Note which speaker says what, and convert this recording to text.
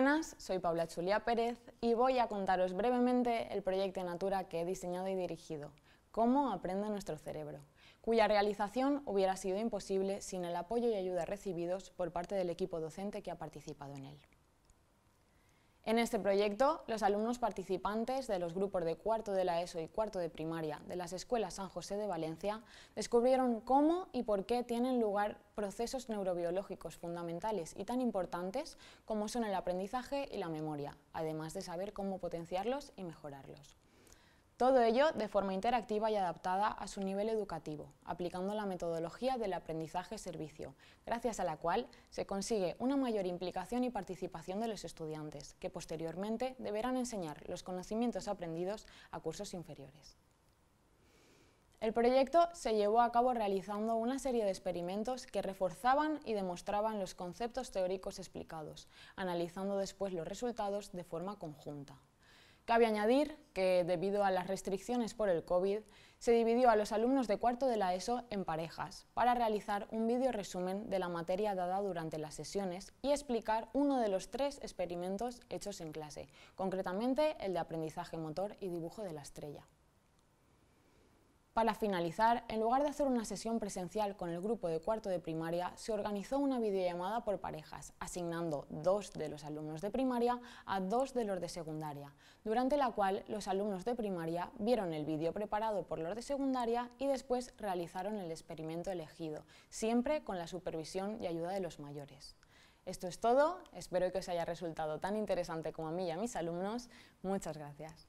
Speaker 1: buenas, soy Paula Chulia Pérez y voy a contaros brevemente el proyecto Natura que he diseñado y dirigido, Cómo aprende nuestro cerebro, cuya realización hubiera sido imposible sin el apoyo y ayuda recibidos por parte del equipo docente que ha participado en él. En este proyecto, los alumnos participantes de los grupos de cuarto de la ESO y cuarto de primaria de las escuelas San José de Valencia descubrieron cómo y por qué tienen lugar procesos neurobiológicos fundamentales y tan importantes como son el aprendizaje y la memoria, además de saber cómo potenciarlos y mejorarlos. Todo ello de forma interactiva y adaptada a su nivel educativo, aplicando la metodología del aprendizaje-servicio, gracias a la cual se consigue una mayor implicación y participación de los estudiantes, que posteriormente deberán enseñar los conocimientos aprendidos a cursos inferiores. El proyecto se llevó a cabo realizando una serie de experimentos que reforzaban y demostraban los conceptos teóricos explicados, analizando después los resultados de forma conjunta. Cabe añadir que, debido a las restricciones por el COVID, se dividió a los alumnos de cuarto de la ESO en parejas para realizar un vídeo resumen de la materia dada durante las sesiones y explicar uno de los tres experimentos hechos en clase, concretamente el de aprendizaje motor y dibujo de la estrella. Para finalizar, en lugar de hacer una sesión presencial con el grupo de cuarto de primaria, se organizó una videollamada por parejas, asignando dos de los alumnos de primaria a dos de los de secundaria, durante la cual los alumnos de primaria vieron el vídeo preparado por los de secundaria y después realizaron el experimento elegido, siempre con la supervisión y ayuda de los mayores. Esto es todo, espero que os haya resultado tan interesante como a mí y a mis alumnos. Muchas gracias.